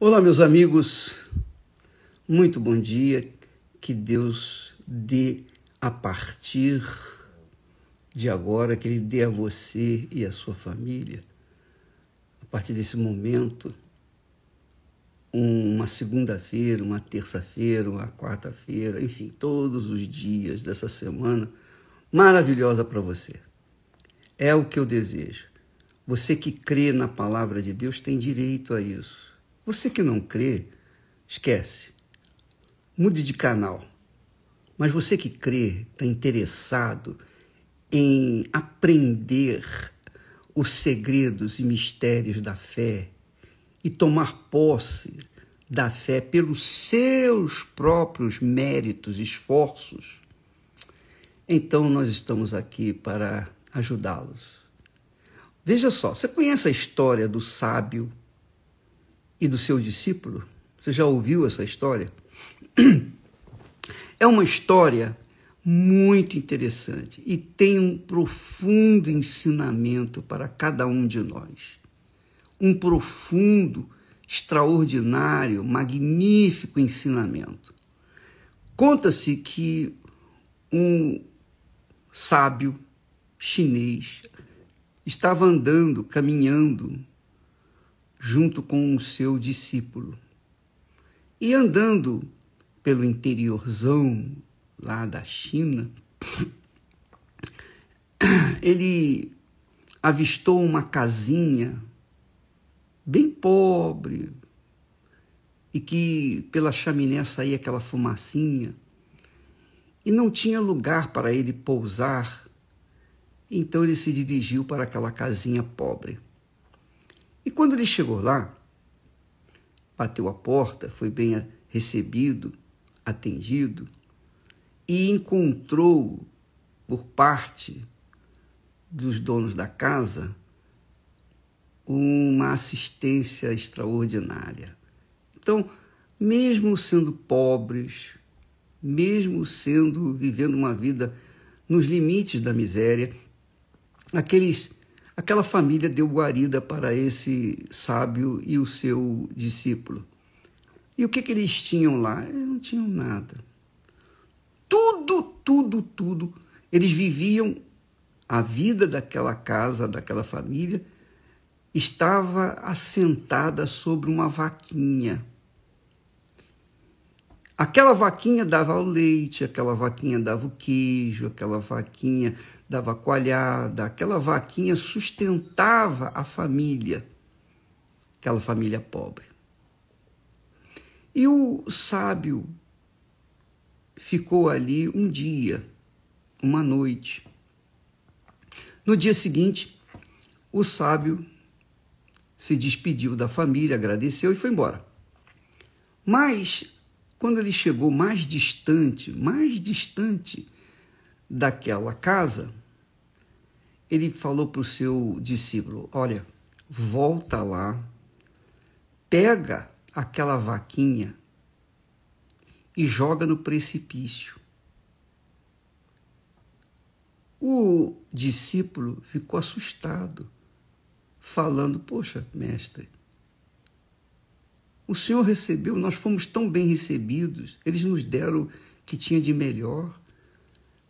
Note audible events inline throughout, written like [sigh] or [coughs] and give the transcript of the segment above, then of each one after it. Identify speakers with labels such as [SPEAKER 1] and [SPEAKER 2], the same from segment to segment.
[SPEAKER 1] Olá, meus amigos, muito bom dia. Que Deus dê a partir de agora, que Ele dê a você e a sua família, a partir desse momento, uma segunda-feira, uma terça-feira, uma quarta-feira, enfim, todos os dias dessa semana maravilhosa para você. É o que eu desejo. Você que crê na palavra de Deus tem direito a isso você que não crê, esquece. Mude de canal. Mas você que crê, está interessado em aprender os segredos e mistérios da fé e tomar posse da fé pelos seus próprios méritos, e esforços, então nós estamos aqui para ajudá-los. Veja só, você conhece a história do sábio e do seu discípulo? Você já ouviu essa história? [clears throat] É uma história muito interessante e tem um profundo ensinamento para cada um de nós. Um profundo, extraordinário, magnífico ensinamento. Conta-se que um sábio chinês estava andando, caminhando junto com o seu discípulo. E andando pelo interiorzão lá da China, [coughs] ele avistou uma casinha bem pobre e que pela chaminé saía aquela fumacinha e não tinha lugar para ele pousar. Então ele se dirigiu para aquela casinha pobre. E quando ele chegou lá, bateu a porta, foi bem recebido, atendido, e encontrou por parte dos donos da casa uma assistência extraordinária. Então, mesmo sendo pobres, mesmo sendo vivendo uma vida nos limites da miséria, aqueles Aquela família deu guarida para esse sábio e o seu discípulo. E o que, que eles tinham lá? Eles não tinham nada. Tudo, tudo, tudo. Eles viviam a vida daquela casa, daquela família, estava assentada sobre uma vaquinha. Aquela vaquinha dava o leite, aquela vaquinha dava o queijo, aquela vaquinha dava coalhada, aquela vaquinha sustentava a família, aquela família pobre. E o sábio ficou ali um dia, uma noite. No dia seguinte, o sábio se despediu da família, agradeceu e foi embora. Mas, quando ele chegou mais distante, mais distante daquela casa, ele falou para o seu discípulo: Olha, volta lá, pega aquela vaquinha e joga no precipício. O discípulo ficou assustado, falando: Poxa, mestre, o senhor recebeu, nós fomos tão bem recebidos, eles nos deram o que tinha de melhor.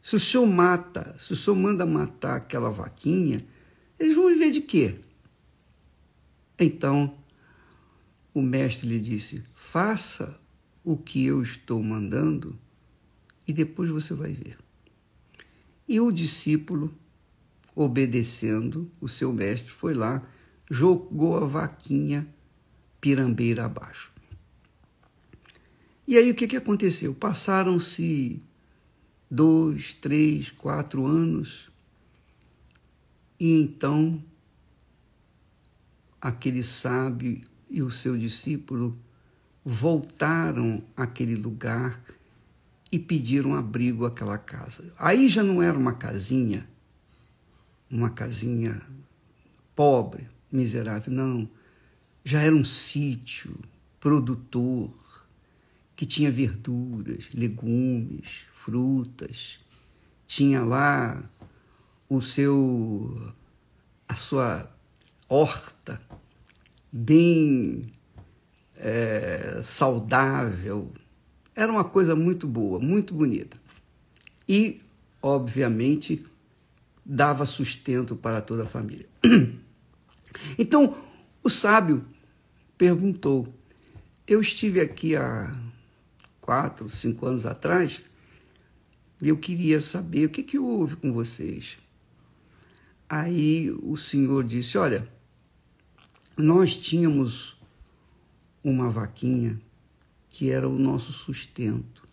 [SPEAKER 1] Se o senhor mata, se o senhor manda matar aquela vaquinha, eles vão viver de quê? Então, o mestre lhe disse: faça o que eu estou mandando e depois você vai ver. E o discípulo, obedecendo o seu mestre, foi lá, jogou a vaquinha pirambeira abaixo. E aí o que, que aconteceu? Passaram-se dois, três, quatro anos. E então, aquele sábio e o seu discípulo voltaram àquele lugar e pediram abrigo àquela casa. Aí já não era uma casinha, uma casinha pobre, miserável, não. Já era um sítio produtor que tinha verduras, legumes, frutas, tinha lá o seu a sua horta bem é, saudável. Era uma coisa muito boa, muito bonita. E, obviamente, dava sustento para toda a família. [clears throat] Então, o sábio perguntou: Eu estive aqui há quatro, cinco anos atrás e eu queria saber o que, que houve com vocês. Aí o senhor disse: Olha, nós tínhamos uma vaquinha que era o nosso sustento.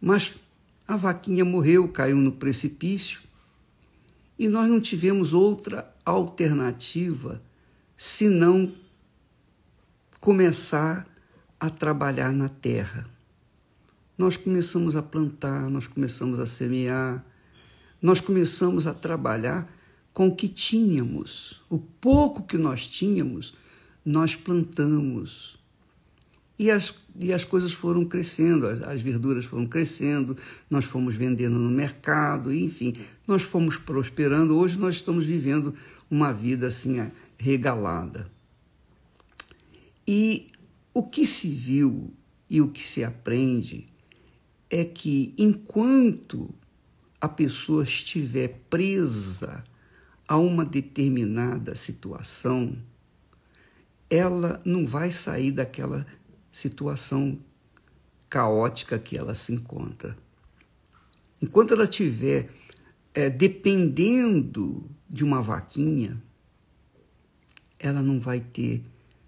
[SPEAKER 1] Mas a vaquinha morreu, caiu no precipício e nós não tivemos outra alternativa senão começar a trabalhar na terra nós começamos a plantar, nós começamos a semear, nós começamos a trabalhar com o que tínhamos. O pouco que nós tínhamos, nós plantamos. E as, e as coisas foram crescendo, as, as verduras foram crescendo, nós fomos vendendo no mercado, enfim, nós fomos prosperando. Hoje nós estamos vivendo uma vida assim regalada. E o que se viu e o que se aprende é que enquanto a pessoa estiver presa a uma determinada situação, ela não vai sair daquela situação caótica que ela se encontra. Enquanto ela estiver é, dependendo de uma vaquinha, ela não vai ter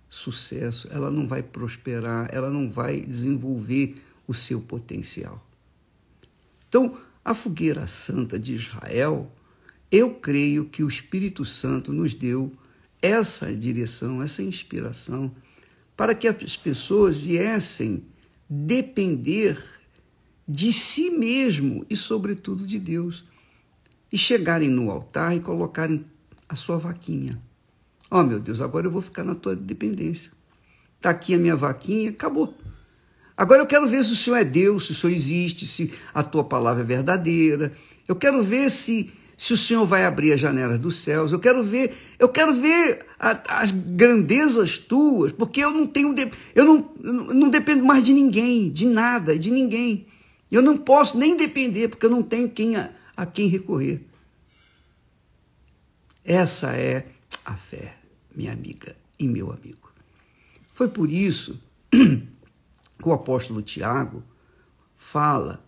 [SPEAKER 1] sucesso, ela não vai prosperar, ela não vai desenvolver o seu potencial. Então, a fogueira santa de Israel, eu creio que o Espírito Santo nos deu essa direção, essa inspiração, para que as pessoas viessem depender de si mesmo e, sobretudo, de Deus. E chegarem no altar e colocarem a sua vaquinha. Ó oh, meu Deus, agora eu vou ficar na tua dependência. Está aqui a minha vaquinha, acabou. Agora eu quero ver se o Senhor é Deus, se o Senhor existe, se a tua palavra é verdadeira. Eu quero ver se, se o Senhor vai abrir as janelas dos céus. Eu quero ver, eu quero ver a, as grandezas tuas, porque eu não tenho, eu não, eu não dependo mais de ninguém, de nada, de ninguém. Eu não posso nem depender, porque eu não tenho quem a, a quem recorrer. Essa é a fé, minha amiga e meu amigo. Foi por isso o apóstolo Tiago fala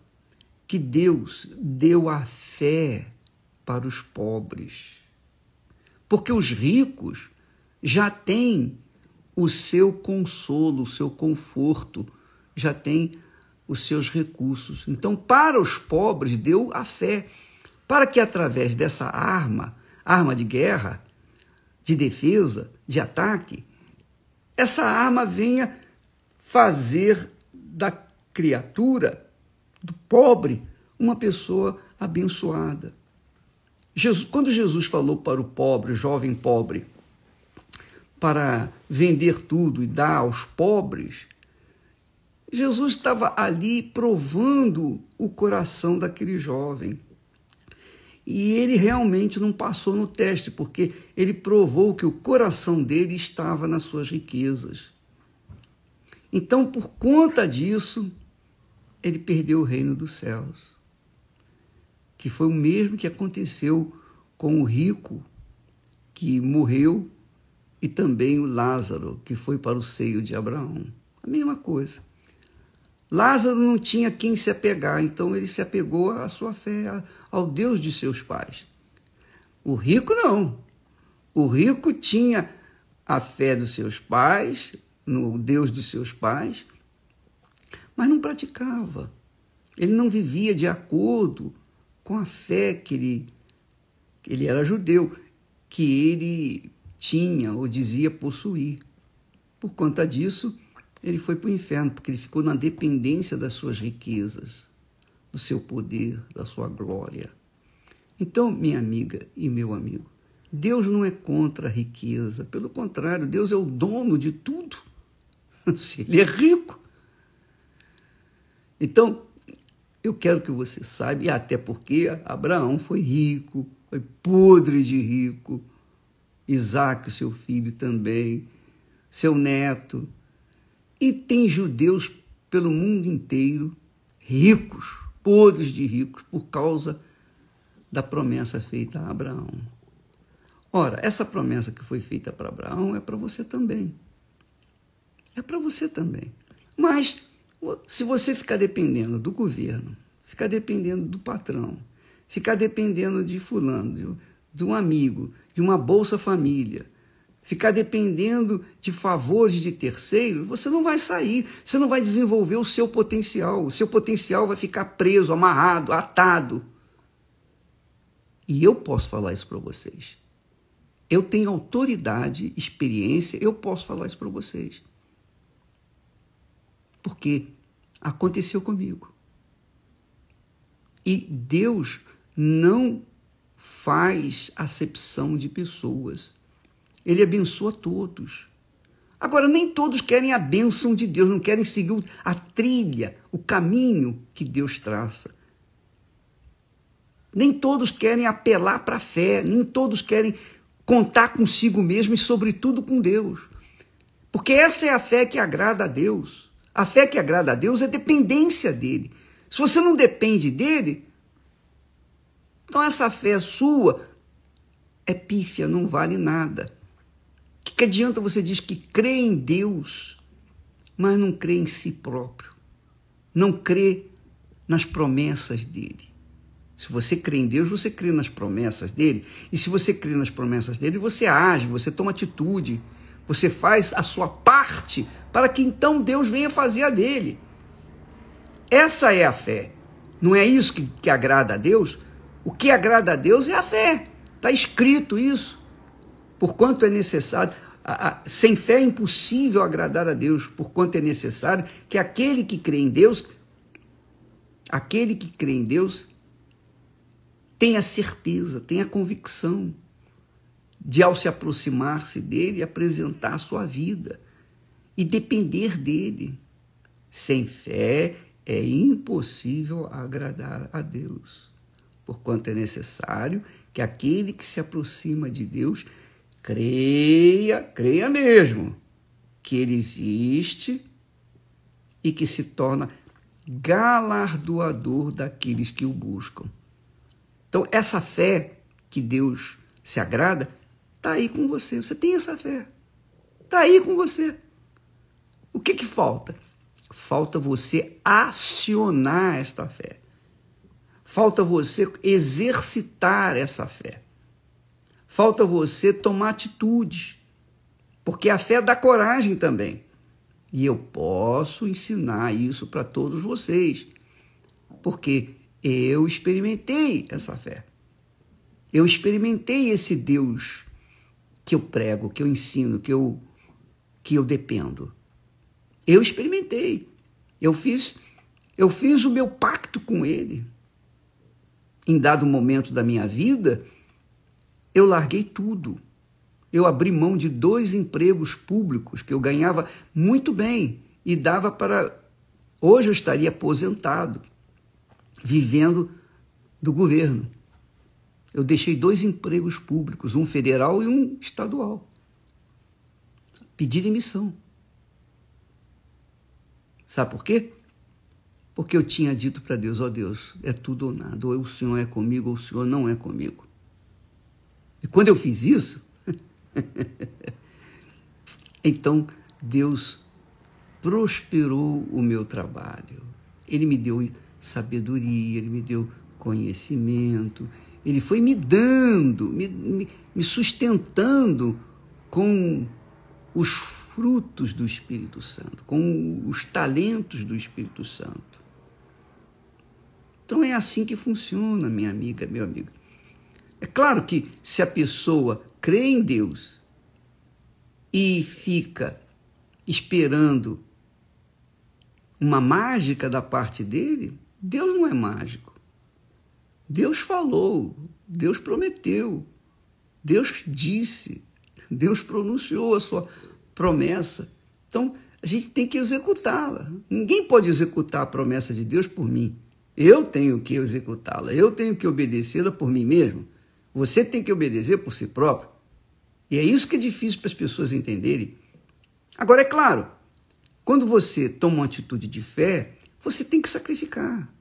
[SPEAKER 1] que Deus deu a fé para os pobres. Porque os ricos já têm o seu consolo, o seu conforto, já têm os seus recursos. Então, para os pobres, deu a fé, para que através dessa arma, arma de guerra, de defesa, de ataque, essa arma venha fazer da criatura, do pobre, uma pessoa abençoada. Jesus, quando Jesus falou para o pobre, o jovem pobre, para vender tudo e dar aos pobres, Jesus estava ali provando o coração daquele jovem. E ele realmente não passou no teste, porque ele provou que o coração dele estava nas suas riquezas. Então, por conta disso, ele perdeu o reino dos céus, que foi o mesmo que aconteceu com o rico que morreu e também o Lázaro que foi para o seio de Abraão. A mesma coisa. Lázaro não tinha quem se apegar, então ele se apegou à sua fé, ao Deus de seus pais. O rico não. O rico tinha a fé dos seus pais, no Deus dos seus pais, mas não praticava. Ele não vivia de acordo com a fé que ele, ele era judeu, que ele tinha ou dizia possuir. Por conta disso, ele foi para o inferno, porque ele ficou na dependência das suas riquezas, do seu poder, da sua glória. Então, minha amiga e meu amigo, Deus não é contra a riqueza, pelo contrário, Deus é o dono de tudo. Se [laughs] ele é rico. Então, eu quero que você saiba, e até porque Abraão foi rico, foi podre de rico, Isaac, seu filho, também, seu neto. E tem judeus pelo mundo inteiro ricos, podres de ricos, por causa da promessa feita a Abraão. Ora, essa promessa que foi feita para Abraão é para você também é para você também. Mas se você ficar dependendo do governo, ficar dependendo do patrão, ficar dependendo de fulano, de, de um amigo, de uma bolsa família, ficar dependendo de favores de terceiros, você não vai sair, você não vai desenvolver o seu potencial, o seu potencial vai ficar preso, amarrado, atado. E eu posso falar isso para vocês. Eu tenho autoridade, experiência, eu posso falar isso para vocês porque aconteceu comigo. E Deus não faz acepção de pessoas. Ele abençoa todos. Agora, nem todos querem a bênção de Deus, não querem seguir a trilha, o caminho que Deus traça. Nem todos querem apelar para a fé, nem todos querem contar consigo mesmo e, sobretudo, com Deus. Porque essa é a fé que agrada a Deus. A fé que agrada a Deus é dependência dele. Se você não depende dele, então essa fé sua é pífia, não vale nada. O que, que adianta você dizer que crê em Deus, mas não crê em si próprio? Não crê nas promessas dele. Se você crê em Deus, você crê nas promessas dele. E se você crê nas promessas dele, você age, você toma atitude. Você faz a sua parte para que então Deus venha fazer a dele. Essa é a fé. Não é isso que, que agrada a Deus? O que agrada a Deus é a fé. Está escrito isso. Por quanto é necessário. A, a, sem fé é impossível agradar a Deus, Por quanto é necessário que aquele que crê em Deus, aquele que crê em Deus, tenha certeza, tenha convicção de ao se aproximar-se dele, apresentar sua vida e depender dele. Sem fé é impossível agradar a Deus, porquanto é necessário que aquele que se aproxima de Deus creia, creia mesmo, que ele existe e que se torna galardoador daqueles que o buscam. Então, essa fé que Deus se agrada Está aí com você. Você tem essa fé. Está aí com você. O que, que falta? Falta você acionar esta fé. Falta você exercitar essa fé. Falta você tomar atitude. Porque a fé dá coragem também. E eu posso ensinar isso para todos vocês. Porque eu experimentei essa fé. Eu experimentei esse Deus que eu prego, que eu ensino, que eu, que eu dependo. Eu experimentei. Eu fiz, eu fiz o meu pacto com ele. Em dado momento da minha vida, eu larguei tudo. Eu abri mão de dois empregos públicos que eu ganhava muito bem e dava para. Hoje eu estaria aposentado, vivendo do governo. Eu deixei dois empregos públicos, um federal e um estadual. Pedi demissão. Sabe por quê? Porque eu tinha dito para Deus: ó oh Deus, é tudo ou nada, ou o Senhor é comigo, ou o Senhor não é comigo. E quando eu fiz isso, [laughs] então Deus prosperou o meu trabalho. Ele me deu sabedoria, ele me deu conhecimento, ele foi me dando, me, me, sustentando com os frutos do Espírito Santo, com os talentos do Espírito Santo. Então é assim que funciona, minha amiga, meu amigo. É claro que se a pessoa crê em Deus e fica esperando uma mágica da parte dele, Deus não é mágico. Deus falou, Deus prometeu, Deus disse, Deus pronunciou a sua promessa. Então, a gente tem que executá-la. Ninguém pode executar a promessa de Deus por mim. Eu tenho que executá-la, eu tenho que obedecê-la por mim mesmo. Você tem que obedecer por si próprio. E é isso que é difícil para as pessoas entenderem. Agora, é claro, quando você toma uma atitude de fé, você tem que sacrificar.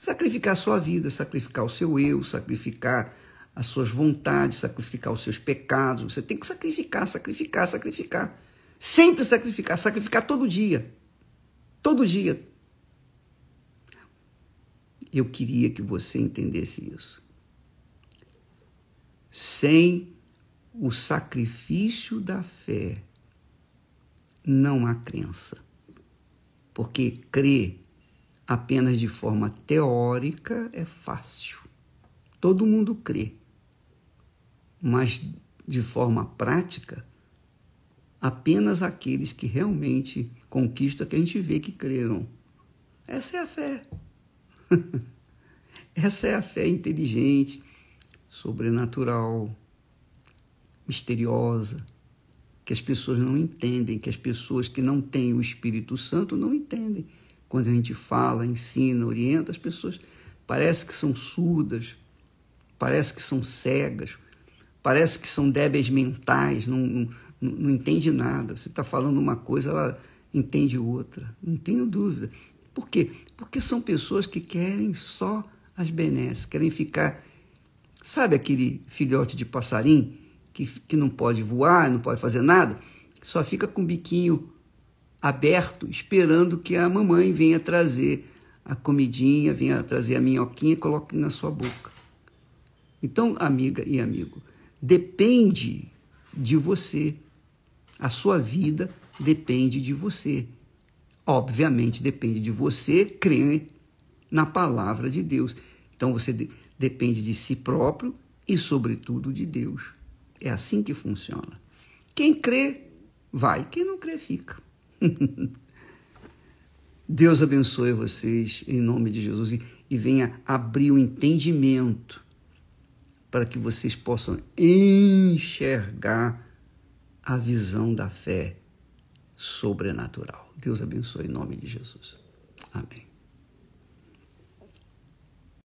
[SPEAKER 1] Sacrificar sua vida, sacrificar o seu eu, sacrificar as suas vontades, sacrificar os seus pecados. Você tem que sacrificar, sacrificar, sacrificar. Sempre sacrificar, sacrificar todo dia. Todo dia. Eu queria que você entendesse isso. Sem o sacrifício da fé, não há crença. Porque crer apenas de forma teórica é fácil. Todo mundo crê. Mas de forma prática, apenas aqueles que realmente conquistam que a gente vê que creram. Essa é a fé. [laughs] Essa é a fé inteligente, sobrenatural, misteriosa, que as pessoas não entendem, que as pessoas que não têm o Espírito Santo não entendem quando a gente fala, ensina, orienta, as pessoas parece que são surdas, parece que são cegas, parece que são débeis mentais, não, não, não entende nada. Você está falando uma coisa, ela entende outra. Não tenho dúvida. Por quê? Porque são pessoas que querem só as benesses, querem ficar. Sabe aquele filhote de passarim que, que não pode voar, não pode fazer nada? Só fica com o biquinho aberto, esperando que a mamãe venha trazer a comidinha, venha trazer a minhoquinha e coloque na sua boca. Então, amiga e amigo, depende de você. A sua vida depende de você. Obviamente, depende de você crer na palavra de Deus. Então, você de depende de si próprio e, sobretudo, de Deus. É assim que funciona. Quem crê, vai. Quem não crê, fica. [laughs] Deus abençoe vocês em nome de Jesus e, e venha abrir o entendimento para que vocês possam enxergar a visão da fé sobrenatural. Deus abençoe em nome de Jesus. Amém.